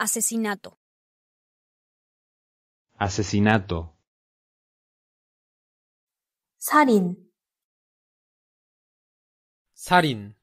Asesinato. Asesinato. Sarin. 살인.